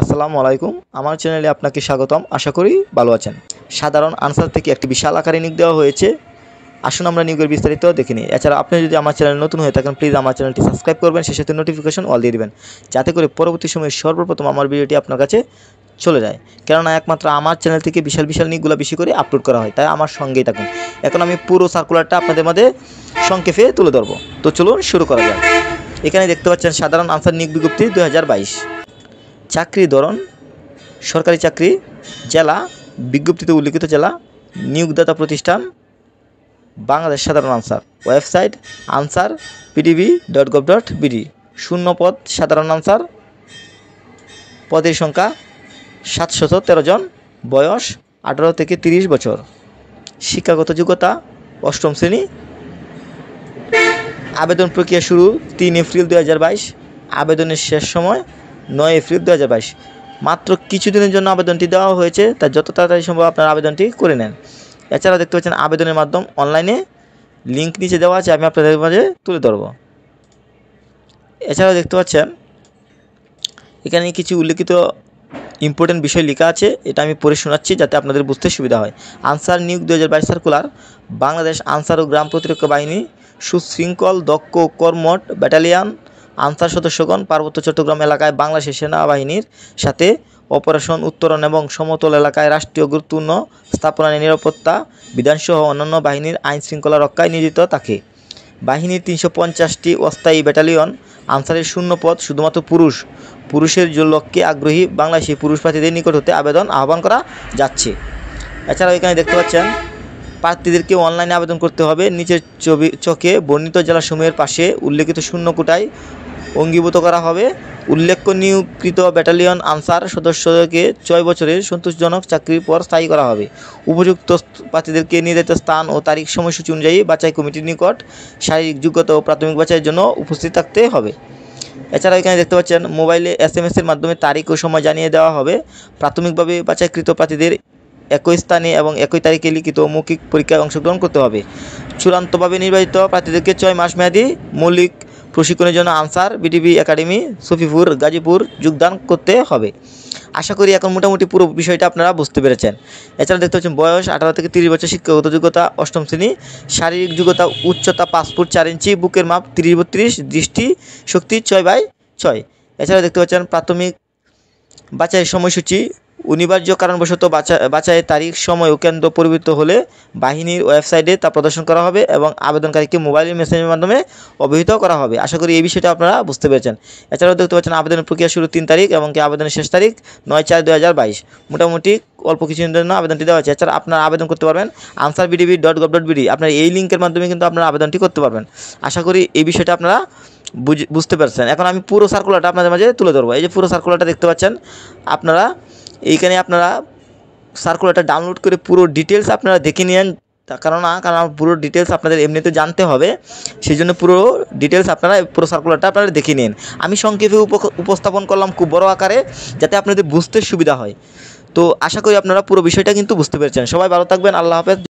আসসালামু আলাইকুম আমার চ্যানেলে আপনাকে স্বাগতম আশা করি ভালো আছেন সাধারণ আনসার থেকে একটি বিশাল আকারে নিয়োগ দেওয়া হয়েছে আসুন আমরা নিয়োগের বিস্তারিত দেখে নিই এছাড়া আপনি যদি আমার চ্যানেল নতুন হয়ে থাকেন প্লিজ আমার চ্যানেলটি সাবস্ক্রাইব করবেন সে সাথে নোটিফিকেশন অল দিয়ে দেবেন যাতে করে পরবর্তী সময়ে সর্বপ্রথম আমার ভিডিওটি আপনার কাছে চলে যায় কেননা একমাত্র আমার চ্যানেল থেকে বিশাল বিশাল নিকগুলো বেশি করে আপলোড করা হয় তাই আমার সঙ্গেই থাকুন এখন আমি পুরো সার্কুলারটা আপনাদের মধ্যে সংক্ষেপে তুলে ধরবো তো চলুন শুরু করা যাক এখানে দেখতে পাচ্ছেন সাধারণ আনসার নিক বিজ্ঞপ্তি দু চাকরি ধরন সরকারি চাকরি জেলা বিজ্ঞপ্তিতে উল্লিখিত জেলা নিয়োগদাতা প্রতিষ্ঠান বাংলাদেশ সাধারণ Ansar website Ansar PDB dot gov dot BD শূন্য পদ সাধারণ আনসার পদের সংখ্যা সাতশত তেরো জন বয়স আঠারো থেকে তিরিশ বছর শিক্ষাগত যোগ্যতা অষ্টম শ্রেণী আবেদন প্রক্রিয়া শুরু তিন এপ্রিল দু আবেদনের শেষ সময় নয় এপ্রিল দু হাজার বাইশ মাত্র কিছুদিনের জন্য আবেদনটি দেওয়া হয়েছে তা যত তাড়াতাড়ি সম্ভব আপনারা আবেদনটি করে নেন এছাড়া দেখতে পাচ্ছেন আবেদনের মাধ্যম অনলাইনে লিঙ্ক নিচে দেওয়া আছে আমি আপনাদের মাঝে তুলে ধরব এছাড়াও দেখতে পাচ্ছেন এখানে কিছু উল্লেখিত ইম্পর্টেন্ট বিষয় লেখা আছে এটা আমি পড়ে শোনাচ্ছি যাতে আপনাদের বুঝতে সুবিধা হয় আনসার নিয়োগ দু হাজার বাইশ সার্কুলার বাংলাদেশ আনসার ও গ্রাম প্রতিরক্ষা বাহিনী সুশৃঙ্খল দক্ষ কর্মট ব্যাটালিয়ান আনসার সদস্যগণ পার্বত্য চট্টগ্রাম এলাকায় বাংলাদেশের সেনাবাহিনীর সাথে অপারেশন উত্তরণ এবং সমতল এলাকায় রাষ্ট্রীয় গুরুত্বপূর্ণ স্থাপনায় নিরাপত্তা বিধানসহ অন্যান্য বাহিনীর আইন শৃঙ্খলা রক্ষায় নিয়োজিত থাকে বাহিনীর তিনশো পঞ্চাশটি অস্থায়ী ব্যাটালিয়ন আনসারের শূন্য পদ শুধুমাত্র পুরুষ পুরুষের লক্ষ্যে আগ্রহী বাংলাদেশি পুরুষ প্রার্থীদের নিকট হতে আবেদন আহ্বান করা যাচ্ছে এছাড়াও এখানে দেখতে পাচ্ছেন প্রার্থীদেরকে অনলাইনে আবেদন করতে হবে নিচের ছবি চোখে বর্ণিত জেলাসমূহের পাশে উল্লেখিত শূন্য কোটায় অঙ্গীভূত করা হবে উল্লেখ্য নিয়োগকৃত ব্যাটালিয়ন আনসার সদস্যকে ছয় বছরের সন্তোষজনক চাকরির পর স্থায়ী করা হবে উপযুক্ত প্রার্থীদেরকে নির্ধারিত স্থান ও তারিখ সময়সূচি অনুযায়ী বাছাই কমিটির নিকট শারীরিক যোগ্যতা ও প্রাথমিক বাছাইয়ের জন্য উপস্থিত থাকতে হবে এছাড়া এখানে দেখতে পাচ্ছেন মোবাইলে এস এম এসের মাধ্যমে তারিখ ও সময় জানিয়ে দেওয়া হবে প্রাথমিকভাবে বাছাইকৃত প্রার্থীদের একই স্থানে এবং একই তারিখে লিখিত মৌখিক পরীক্ষায় অংশগ্রহণ করতে হবে চূড়ান্তভাবে নির্বাচিত প্রার্থীদেরকে ছয় মাস মেয়াদি মৌলিক প্রশিক্ষণের জন্য আনসার বিটিভি একাডেমি সফিপুর গাজীপুর যোগদান করতে হবে আশা করি এখন মোটামুটি পুরো বিষয়টা আপনারা বুঝতে পেরেছেন এছাড়া দেখতে পাচ্ছেন বয়স আঠারো থেকে তিরিশ বছর শিক্ষাগত যোগ্যতা অষ্টম শ্রেণী শারীরিক যোগ্যতা উচ্চতা পাসপোর্ট ফুট চার ইঞ্চি বুকের মাপ তিরিশ বত্রিশ দৃষ্টি শক্তি ছয় বাই ছয় এছাড়া দেখতে পাচ্ছেন প্রাথমিক বাচ্চার সময়সূচি অনিবার্য কারণবশত বাঁচা বাঁচায় তারিখ সময় ও কেন্দ্র পরিবর্তিত হলে বাহিনীর ওয়েবসাইটে তা প্রদর্শন করা হবে এবং আবেদনকারীকে মোবাইল মেসেজের মাধ্যমে অবহিত করা হবে আশা করি এই বিষয়টা আপনারা বুঝতে পেরেছেন এছাড়াও দেখতে পাচ্ছেন আবেদন প্রক্রিয়া শুরু তিন তারিখ এবং কি আবেদনের শেষ তারিখ নয় চার দু মোটামুটি অল্প কিছুদিন জন্য আবেদনটি দেওয়া হয়েছে এছাড়া আপনারা আবেদন করতে পারবেন Ansar BDB dot gov dot BD আপনার এই লিঙ্কের মাধ্যমে কিন্তু আপনারা আবেদনটি করতে পারবেন আশা করি এই বিষয়টা আপনারা বুঝতে পারছেন এখন আমি পুরো সার্কুলারটা আপনাদের মাঝে তুলে ধরবো এই যে পুরো সার্কুলারটা দেখতে পাচ্ছেন আপনারা এইখানে আপনারা সার্কুলারটা ডাউনলোড করে পুরো ডিটেলস আপনারা দেখে নেন কারণ না কারণ পুরো ডিটেলস আপনাদের এমনিতে জানতে হবে সেই জন্য পুরো ডিটেলস আপনারা পুরো সার্কুলারটা আপনারা দেখে নিন আমি সংক্ষেপে উপস্থাপন করলাম খুব বড় আকারে যাতে আপনাদের বুঝতে সুবিধা হয় তো আশা করি আপনারা পুরো বিষয়টা কিন্তু বুঝতে পেরেছেন সবাই ভালো থাকবেন আল্লাহ হাফেজ